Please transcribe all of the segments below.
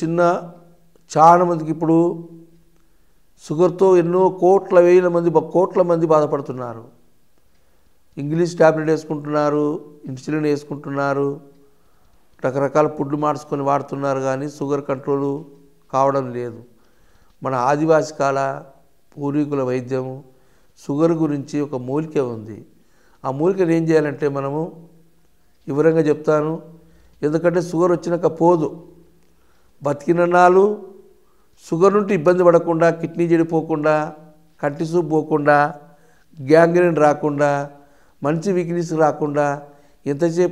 చిన్న చాలా మందికి ఇప్పుడు షుగర్తో ఎన్నో కోట్ల వేల మంది కోట్ల మంది బాధపడుతున్నారు ఇంగ్లీష్ ట్యాబ్లెట్ వేసుకుంటున్నారు ఇన్సులిన్ వేసుకుంటున్నారు రకరకాల ఫుడ్లు మార్చుకొని వాడుతున్నారు కానీ షుగర్ కంట్రోల్ కావడం లేదు మన ఆదివాసి కాల పూర్వీకుల వైద్యం షుగర్ గురించి ఒక మూలిక ఉంది ఆ మూలికను ఏం చేయాలంటే మనము వివరంగా చెప్తాను ఎందుకంటే షుగర్ వచ్చినాక పోదు బతికినన్నాళ్ళు షుగర్ నుండి ఇబ్బంది పడకుండా కిడ్నీ చెడిపోకుండా కంటి సూప్ పోకుండా గ్యాంగ్రీన్ రాకుండా మంచి వీక్నెస్ రాకుండా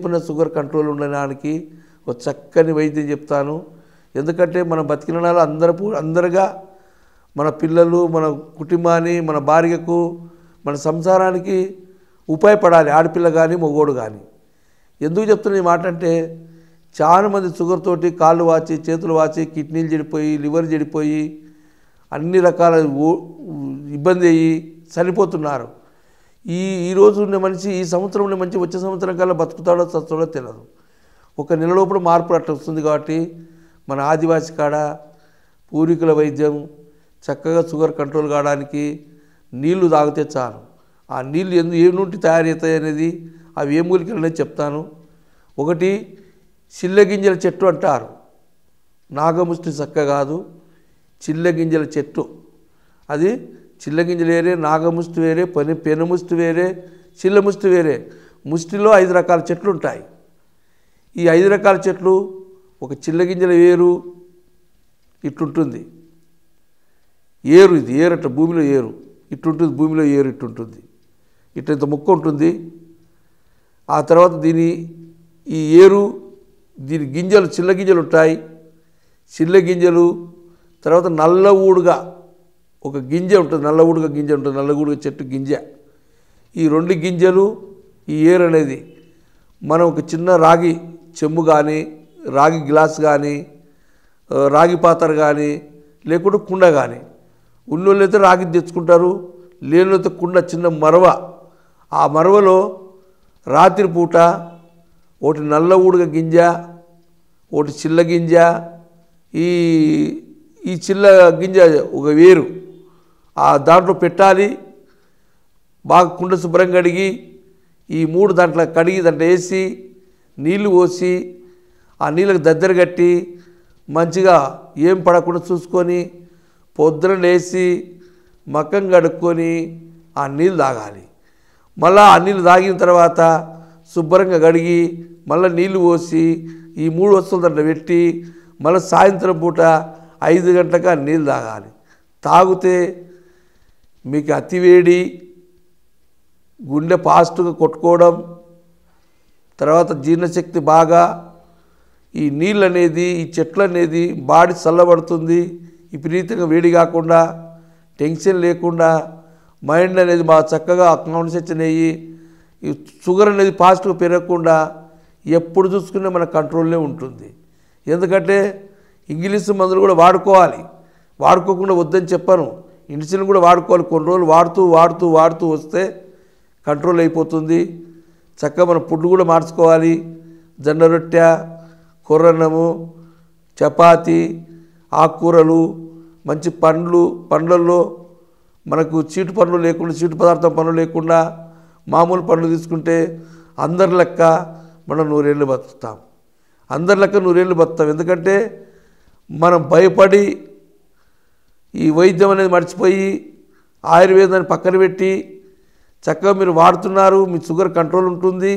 ఉన్న షుగర్ కంట్రోల్ ఉండడానికి ఒక చక్కని వైద్యం చెప్తాను ఎందుకంటే మనం బతికిన నాళ్ళు అందరూ అందరుగా మన పిల్లలు మన కుటుంబాన్ని మన భార్యకు మన సంసారానికి ఉపయోగపడాలి ఆడపిల్ల కానీ మగోడు కానీ ఎందుకు చెప్తున్న ఈ మాట అంటే చాలా మంది షుగర్ తోటి కాళ్ళు వాచి చేతులు వాచి కిడ్నీలు చెడిపోయి లివర్ చెడిపోయి అన్ని రకాల ఇబ్బంది అయ్యి చనిపోతున్నారు ఈ ఈరోజు ఉన్న మనిషి ఈ సంవత్సరం ఉన్న మనిషి వచ్చే సంవత్సరం కల్లా బతుకుతాడో చస్తాడో తెలియదు ఒక నెల లోపల మార్పులు అట్లా వస్తుంది కాబట్టి మన ఆదివాసి కాడ పూర్వీకుల వైద్యం చక్కగా షుగర్ కంట్రోల్ కావడానికి నీళ్లు తాగితే చాలు ఆ నీళ్లు ఎందు ఏ నుండి తయారవుతాయి అనేది అవి ఏ మూలికలు చెప్తాను ఒకటి చిల్లగింజల చెట్టు అంటారు నాగముష్టి చక్క కాదు చిల్లగింజల చెట్టు అది చిల్లగింజలు వేరే నాగముష్టి వేరే పని పెనుముష్టి వేరే చిల్లముష్టి వేరే ముష్టిలో ఐదు రకాల చెట్లు ఉంటాయి ఈ ఐదు రకాల చెట్లు ఒక చిల్లగింజల ఏరు ఇట్లుంటుంది ఏరు ఇది ఏరు అట్ట భూమిలో ఏరు ఇట్టుంటుంది భూమిలో ఏరు ఇట్టుంటుంది ఇట్టంత ముక్క ఉంటుంది ఆ తర్వాత దీని ఈ ఏరు దీని గింజలు చిల్ల గింజలు ఉంటాయి చిల్ల గింజలు తర్వాత నల్ల ఊడుగా ఒక గింజ ఉంటుంది నల్ల ఊడుగా గింజ ఉంటుంది నల్ల ఊడుగా చెట్టు గింజ ఈ రెండు గింజలు ఈ ఏరు అనేది మనం ఒక చిన్న రాగి చెమ్ము కానీ రాగి గ్లాస్ కానీ రాగి పాత్ర కానీ లేకుంటే కుండ కానీ ఉన్నోళ్ళైతే రాగి తెచ్చుకుంటారు లేనిలతో కుండ చిన్న మరవ ఆ మరవలో రాత్రిపూట ఒకటి నల్ల ఊడగ గింజ ఒకటి చిల్ల గింజ ఈ ఈ చిల్ల గింజ ఒక వేరు ఆ దాంట్లో పెట్టాలి బాగా కుండ శుభ్రం కడిగి ఈ మూడు దాంట్లో కడిగి దాంట్లో వేసి నీళ్లు పోసి ఆ నీళ్ళకి దద్దర కట్టి మంచిగా ఏం పడకుండా చూసుకొని పొద్దున లేచి మక్కం కడుక్కొని ఆ నీళ్ళు తాగాలి మళ్ళీ ఆ నీళ్ళు తాగిన తర్వాత శుభ్రంగా కడిగి మళ్ళీ నీళ్లు పోసి ఈ మూడు వస్తువుల దాంట్లో పెట్టి మళ్ళీ సాయంత్రం పూట ఐదు గంటలకు నీళ్ళు తాగాలి తాగితే మీకు అతివేడి గుండె ఫాస్ట్గా కొట్టుకోవడం తర్వాత జీర్ణశక్తి బాగా ఈ నీళ్ళు అనేది ఈ చెట్లు అనేది బాడీ చల్లబడుతుంది విపరీతంగా వేడి కాకుండా టెన్షన్ లేకుండా మైండ్ అనేది బాగా చక్కగా కాన్సెప్షన్ అయ్యి ఈ షుగర్ అనేది పాజిటివ్ పెరగకుండా ఎప్పుడు చూసుకునే మన కంట్రోల్లో ఉంటుంది ఎందుకంటే ఇంగ్లీష్ మందులు కూడా వాడుకోవాలి వాడుకోకుండా వద్దని చెప్పాను ఇన్సులిన్ కూడా వాడుకోవాలి కొన్ని రోజులు వాడుతూ వాడుతూ వాడుతూ వస్తే కంట్రోల్ అయిపోతుంది చక్కగా మన ఫుడ్ కూడా మార్చుకోవాలి జొన్న రొట్టె కుర్రన్నము చపాతి ఆకుకూరలు మంచి పండ్లు పండ్లలో మనకు చీటు పనులు లేకుండా చీటు పదార్థం పనులు లేకుండా మామూలు పండ్లు తీసుకుంటే అందరి లెక్క మనం నూరేళ్ళు బతుకుతాం అందరి లెక్క నూరేళ్ళు బతుకుతాం ఎందుకంటే మనం భయపడి ఈ వైద్యం అనేది మర్చిపోయి ఆయుర్వేదాన్ని పక్కన పెట్టి చక్కగా మీరు వాడుతున్నారు మీ షుగర్ కంట్రోల్ ఉంటుంది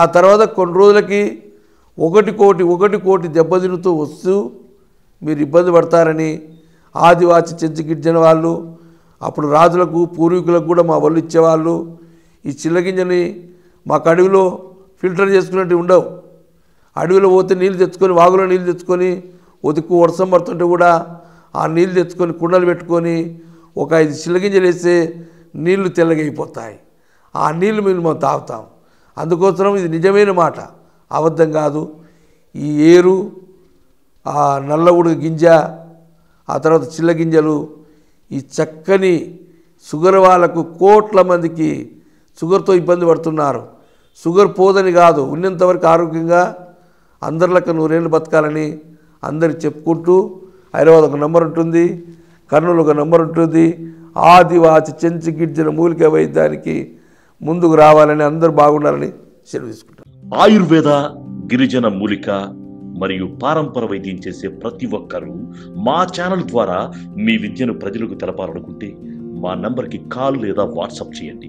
ఆ తర్వాత కొన్ని రోజులకి ఒకటి కోటి ఒకటి కోటి దెబ్బతినుతూ వస్తూ మీరు ఇబ్బంది పడతారని ఆదివాసి చెంచగిడ్జన వాళ్ళు అప్పుడు రాజులకు పూర్వీకులకు కూడా మా వాళ్ళు ఇచ్చేవాళ్ళు ఈ చిల్ల గింజని మాకు అడవిలో ఫిల్టర్ చేసుకున్నట్టు ఉండవు అడవిలో పోతే నీళ్ళు తెచ్చుకొని వాగులో నీళ్ళు తెచ్చుకొని ఉతుక్కు వర్షం పడుతుంటే కూడా ఆ నీళ్ళు తెచ్చుకొని కుండలు పెట్టుకొని ఒక ఐదు చిల్లగింజలు వేస్తే నీళ్లు తెల్లగైపోతాయి ఆ నీళ్లు మేము మేము తాగుతాం అందుకోసం ఇది నిజమైన మాట అబద్ధం కాదు ఈ ఏరు ఆ నల్లగుడు గింజ ఆ తర్వాత చిల్ల గింజలు ఈ చక్కని షుగర్ వాళ్ళకు కోట్ల మందికి షుగర్తో ఇబ్బంది పడుతున్నారు షుగర్ పోదని కాదు ఉన్నంతవరకు ఆరోగ్యంగా అందరిలక నూరేళ్ళు బతకాలని అందరు చెప్పుకుంటూ హైదరాబాద్ ఒక నెంబర్ ఉంటుంది కర్నూలు ఒక నెంబర్ ఉంటుంది ఆదివాసి చెంచి గిడ్జిన మూలిక వైద్యానికి ముందుకు రావాలని అందరూ బాగుండాలని సెలవు తీసుకుంటారు ఆయుర్వేద గిరిజన మూలిక మరియు పారంపర వైద్యం చేసే ప్రతి ఒక్కరూ మా ఛానల్ ద్వారా మీ విద్యను ప్రజలకు తెలపాలనుకుంటే మా నంబర్కి కాల్ లేదా వాట్సాప్ చేయండి